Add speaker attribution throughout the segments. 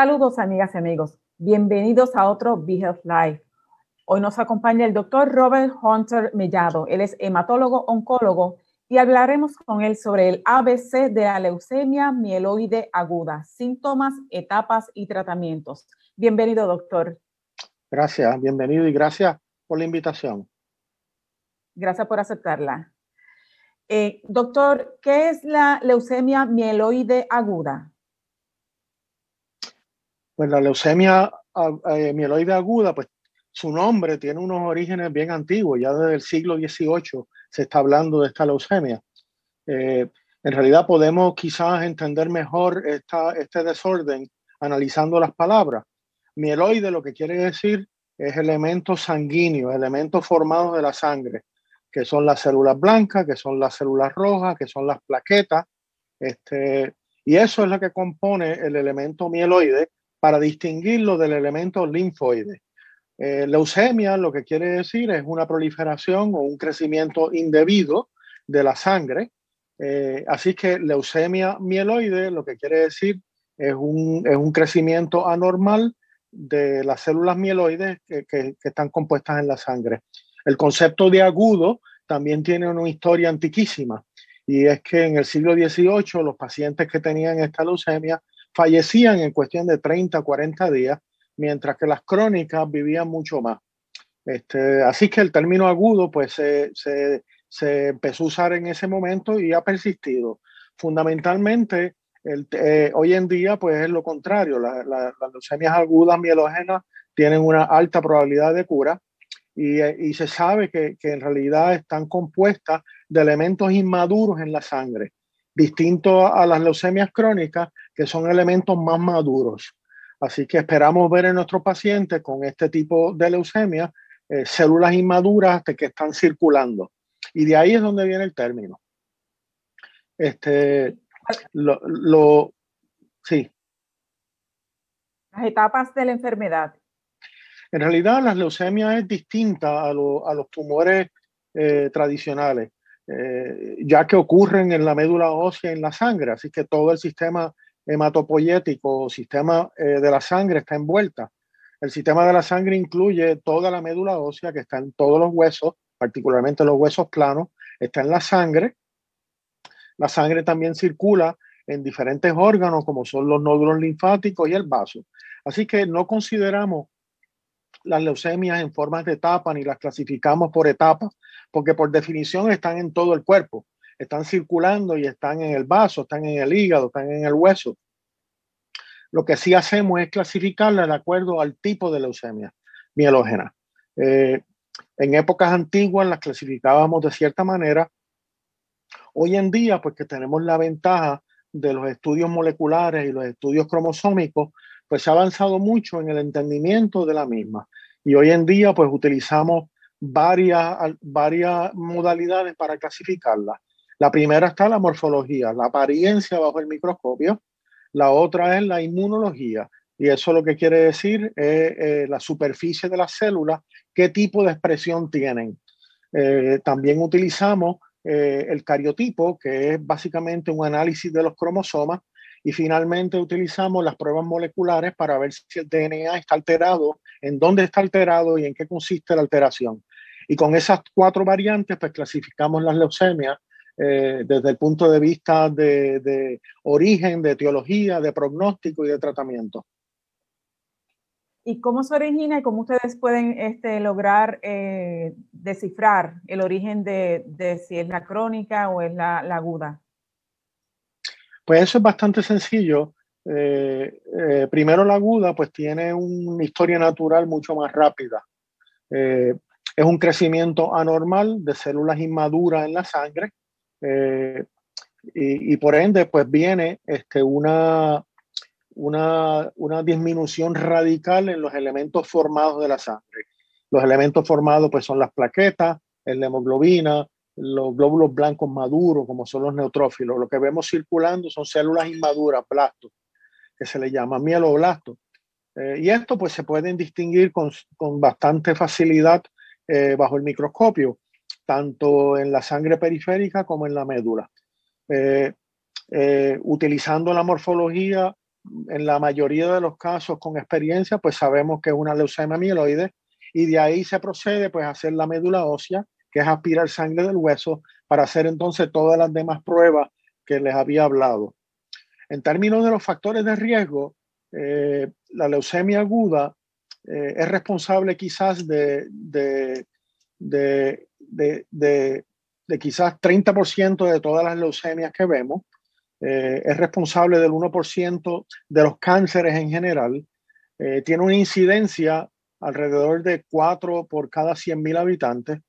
Speaker 1: Saludos amigas y amigos, bienvenidos a otro Health Live. Hoy nos acompaña el doctor Robert Hunter Mellado, él es hematólogo oncólogo y hablaremos con él sobre el ABC de la leucemia mieloide aguda, síntomas, etapas y tratamientos. Bienvenido doctor.
Speaker 2: Gracias, bienvenido y gracias por la invitación.
Speaker 1: Gracias por aceptarla. Eh, doctor, ¿qué es la leucemia mieloide aguda?
Speaker 2: Pues la leucemia eh, mieloide aguda, pues su nombre tiene unos orígenes bien antiguos, ya desde el siglo XVIII se está hablando de esta leucemia. Eh, en realidad podemos quizás entender mejor esta, este desorden analizando las palabras. Mieloide lo que quiere decir es elementos sanguíneos, elementos formados de la sangre, que son las células blancas, que son las células rojas, que son las plaquetas. Este, y eso es lo que compone el elemento mieloide, para distinguirlo del elemento linfoide. Eh, leucemia lo que quiere decir es una proliferación o un crecimiento indebido de la sangre. Eh, así que leucemia mieloide lo que quiere decir es un, crecimiento anormal de las células mieloides que, están compuestas en la sangre. El concepto de agudo también tiene una historia antiquísima y es que en el siglo XVIII los pacientes que tenían esta leucemia fallecían en cuestión de 30, 40 días, mientras que las crónicas vivían mucho más. Este, así que el término agudo pues se, empezó a usar en ese momento y ha persistido. Fundamentalmente, eh, hoy en día pues es lo contrario, las leucemias agudas mielógenas tienen una alta probabilidad de cura y, eh, se sabe que, en realidad están compuestas de elementos inmaduros en la sangre. Distinto a las leucemias crónicas, que son elementos más maduros. Así que esperamos ver en nuestros pacientes con este tipo de leucemia eh, células inmaduras que están circulando. Y de ahí es donde viene el término. Este, lo, sí.
Speaker 1: Las etapas de la enfermedad.
Speaker 2: En realidad, la leucemia es distinta a, los tumores eh, tradicionales, eh, ya que ocurren en la médula ósea, y en la sangre, así que todo el sistema hematopoyético sistema eh, de la sangre está envuelta. El sistema de la sangre incluye toda la médula ósea que está en todos los huesos, particularmente los huesos planos, está en la sangre. La sangre también circula en diferentes órganos como son los nódulos linfáticos y el vaso. Así que no consideramos las leucemias en formas de etapa ni las clasificamos por etapas, porque por definición están en todo el cuerpo, están circulando y están en el vaso, están en el hígado, están en el hueso. Lo que sí hacemos es clasificarla de acuerdo al tipo de leucemia mielógena. Eh, en épocas antiguas las clasificábamos de cierta manera. Hoy en día, pues que tenemos la ventaja de los estudios moleculares y los estudios cromosómicos, pues se ha avanzado mucho en el entendimiento de la misma. Y hoy en día, pues utilizamos varias, varias modalidades para clasificarla. La primera está la morfología, la apariencia bajo el microscopio. La otra es la inmunología. Y eso lo que quiere decir es eh, la superficie de las células, qué tipo de expresión tienen. Eh, también utilizamos eh, el cariotipo, que es básicamente un análisis de los cromosomas. Y finalmente utilizamos las pruebas moleculares para ver si el DNA está alterado, en dónde está alterado y en qué consiste la alteración. Y con esas cuatro variantes, pues clasificamos las leucemias eh, desde el punto de vista de, origen, de teología, de pronóstico y de tratamiento.
Speaker 1: ¿Y cómo se origina y cómo ustedes pueden este, lograr eh, descifrar el origen de, si es la crónica o es la, aguda?
Speaker 2: Pues eso es bastante sencillo. Eh, primero la aguda, pues tiene una historia natural mucho más rápida. es un crecimiento anormal de células inmaduras en la sangre eh, y, por ende, pues viene este, una, una, disminución radical en los elementos formados de la sangre. Los elementos formados pues, son las plaquetas, la hemoglobina, los glóbulos blancos maduros, como son los neutrófilos. Lo que vemos circulando son células inmaduras, blastos, que se les llama mieloblastos. Eh, y esto pues, se pueden distinguir con, bastante facilidad eh, bajo el microscopio tanto en la sangre periférica como en la médula, eh, eh, utilizando la morfología. En la mayoría de los casos con experiencia, pues sabemos que es una leucemia mieloide y de ahí se procede pues a hacer la médula ósea, que es aspirar sangre del hueso para hacer entonces todas las demás pruebas que les había hablado. En términos de los factores de riesgo, eh, la leucemia aguda es responsable quizás de de, quizás 30% de todas las leucemias que vemos, eh, es responsable del 1% de los cánceres en general, eh, tiene una incidencia alrededor de 4 por cada 100.000 habitantes,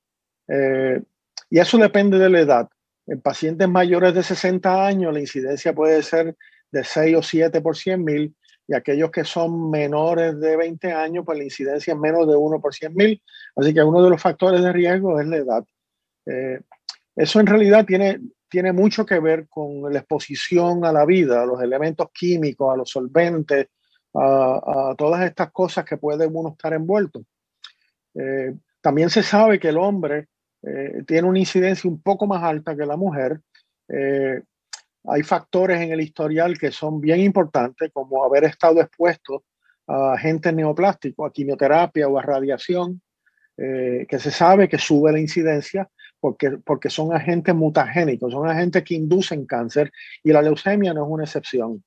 Speaker 2: eh, y eso depende de la edad. En pacientes mayores de 60 años, la incidencia puede ser de 6 o 7 por 100.000, y aquellos que son menores de 20 años, pues la incidencia es menos de 1 por 100 mil. Así que uno de los factores de riesgo es la edad. Eh, eso en realidad tiene, tiene mucho que ver con la exposición a la vida, a los elementos químicos, a los solventes, a, todas estas cosas que puede uno estar envuelto. Eh, también se sabe que el hombre eh, tiene una incidencia un poco más alta que la mujer hay factores en el historial que son bien importantes, como haber estado expuesto a agentes neoplásticos, a quimioterapia o a radiación, eh, que se sabe que sube la incidencia porque, porque son agentes mutagénicos, son agentes que inducen cáncer y la leucemia no es una excepción.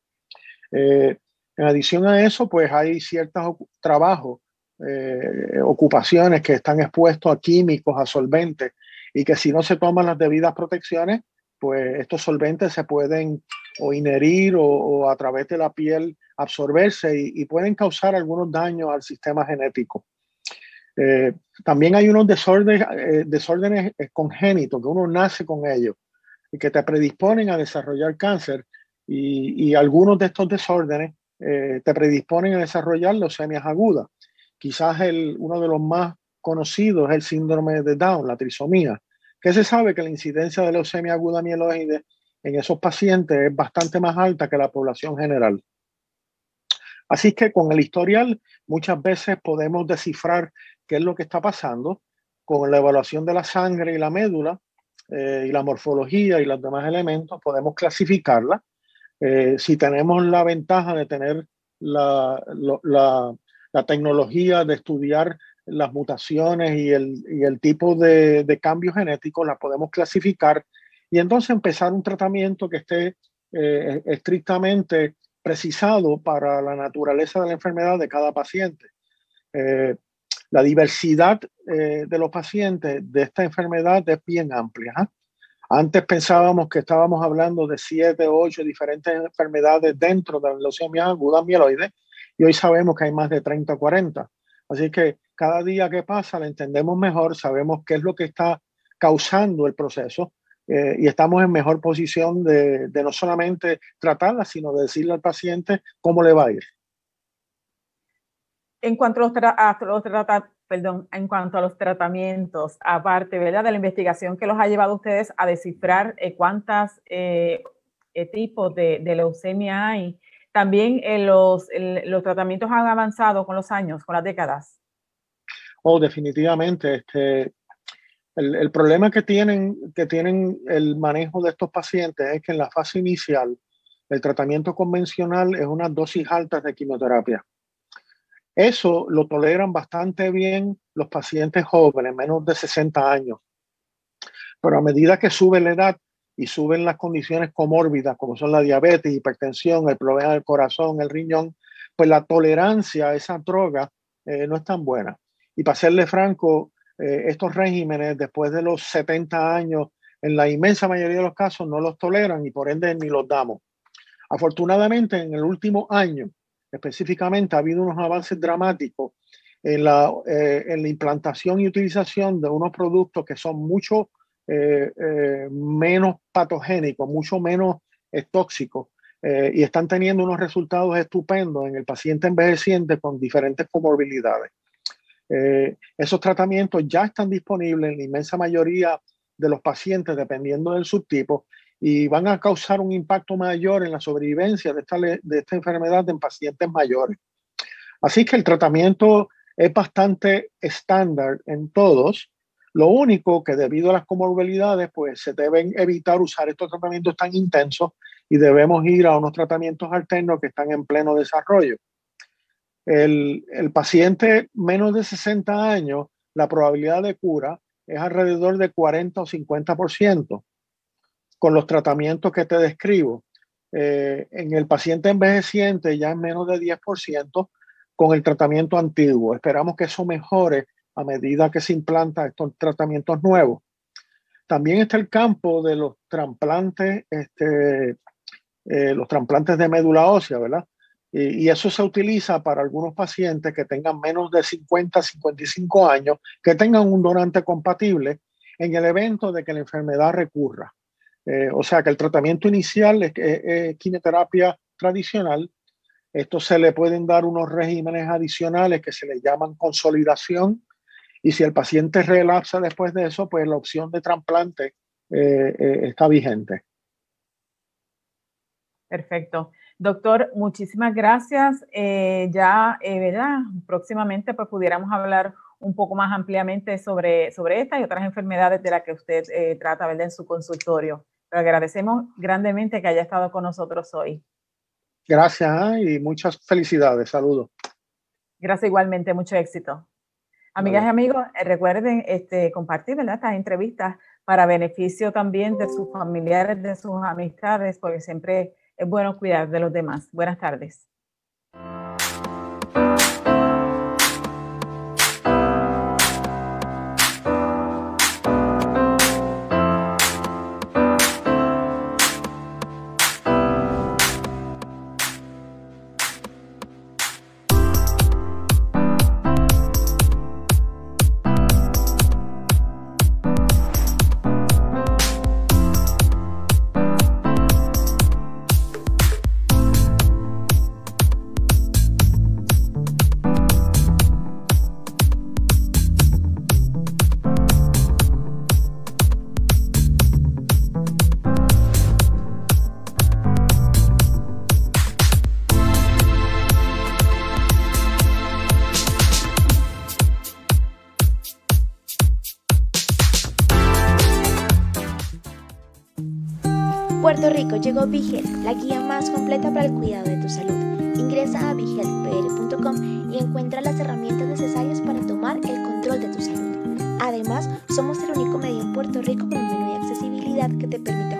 Speaker 2: Eh, en adición a eso, pues hay ciertos trabajos, eh, ocupaciones que están expuestos a químicos, a solventes, y que si no se toman las debidas protecciones, pues estos solventes se pueden o inherir o, a través de la piel absorberse y, pueden causar algunos daños al sistema genético. Eh, también hay unos desórdenes, eh, desórdenes congénitos que uno nace con ellos y que te predisponen a desarrollar cáncer y, algunos de estos desórdenes eh, te predisponen a desarrollar leucemias agudas. Quizás uno de los más conocidos es el síndrome de Down, la trisomía, que se sabe que la incidencia de leucemia aguda mieloide en esos pacientes es bastante más alta que la población general. Así que con el historial muchas veces podemos descifrar qué es lo que está pasando con la evaluación de la sangre y la médula eh, y la morfología y los demás elementos, podemos clasificarla. Eh, si tenemos la ventaja de tener la tecnología de estudiar las mutaciones y el, y el tipo de, de cambio genético, las podemos clasificar y entonces empezar un tratamiento que esté eh, estrictamente precisado para la naturaleza de la enfermedad de cada paciente. Eh, la diversidad eh, de los pacientes de esta enfermedad es bien amplia. ¿ah? Antes pensábamos que estábamos hablando de siete, ocho diferentes enfermedades dentro de la leucemia aguda mieloide y hoy sabemos que hay más de 30 o 40. Así que cada día que pasa la entendemos mejor, sabemos qué es lo que está causando el proceso eh, y estamos en mejor posición de, no solamente tratarla, sino de decirle al paciente cómo le va a ir.
Speaker 1: En cuanto a los, perdón, en cuanto a los tratamientos, aparte ¿verdad? de la investigación que los ha llevado a ustedes a descifrar eh, cuántos eh, eh, tipos de, leucemia hay, también los, los tratamientos han avanzado con los años, con las décadas.
Speaker 2: Oh, definitivamente. Este, el, problema que tienen, que tienen el manejo de estos pacientes es que en la fase inicial, el tratamiento convencional es unas dosis altas de quimioterapia. Eso lo toleran bastante bien los pacientes jóvenes, menos de 60 años. Pero a medida que sube la edad y suben las condiciones comórbidas, como son la diabetes, hipertensión, el problema del corazón, el riñón, pues la tolerancia a esa droga eh, no es tan buena. Y para serle franco, eh, estos regímenes después de los 70 años, en la inmensa mayoría de los casos no los toleran y por ende ni los damos. Afortunadamente, en el último año específicamente ha habido unos avances dramáticos en la, eh, implantación y utilización de unos productos que son mucho eh, menos patogénicos, mucho menos tóxicos y están teniendo unos resultados estupendos en el paciente envejeciente con diferentes comorbilidades. Eh, esos tratamientos ya están disponibles en la inmensa mayoría de los pacientes, dependiendo del subtipo, y van a causar un impacto mayor en la sobrevivencia de esta, de esta enfermedad en pacientes mayores. Así que el tratamiento es bastante estándar en todos. Lo único que debido a las comorbilidades, pues se deben evitar usar estos tratamientos tan intensos y debemos ir a unos tratamientos alternos que están en pleno desarrollo. El, paciente menos de 60 años, la probabilidad de cura es alrededor de 40 o 50% con los tratamientos que te describo. Eh, en el paciente envejeciente ya es menos de 10% con el tratamiento antiguo. Esperamos que eso mejore a medida que se implantan estos tratamientos nuevos. También está el campo de los trasplantes, este, eh, los trasplantes de médula ósea, ¿verdad? y eso se utiliza para algunos pacientes que tengan menos de 50, 55 años, que tengan un donante compatible en el evento de que la enfermedad recurra. Eh, o sea que el tratamiento inicial es, quimioterapia tradicional. Esto se le pueden dar unos regímenes adicionales que se le llaman consolidación. Y si el paciente relapsa después de eso, pues la opción de trasplante eh, eh, está vigente.
Speaker 1: Perfecto. Doctor, muchísimas gracias. Eh, ya, eh, ¿verdad? Próximamente pues pudiéramos hablar un poco más ampliamente sobre, sobre esta y otras enfermedades de las que usted eh, trata, ¿verdad? En su consultorio. Le agradecemos grandemente que haya estado con nosotros hoy.
Speaker 2: Gracias y muchas felicidades. Saludos.
Speaker 1: Gracias igualmente, mucho éxito. Amigas y amigos, recuerden este, compartir ¿verdad? estas entrevistas para beneficio también de sus familiares, de sus amistades, porque siempre es bueno cuidar de los demás. Buenas tardes.
Speaker 2: llegó Vigel, la guía más completa para el cuidado de tu salud. Ingresa a vigelpr.com y encuentra las herramientas necesarias para tomar el control de tu salud. Además, somos el único medio en Puerto Rico con un menú de accesibilidad que te permite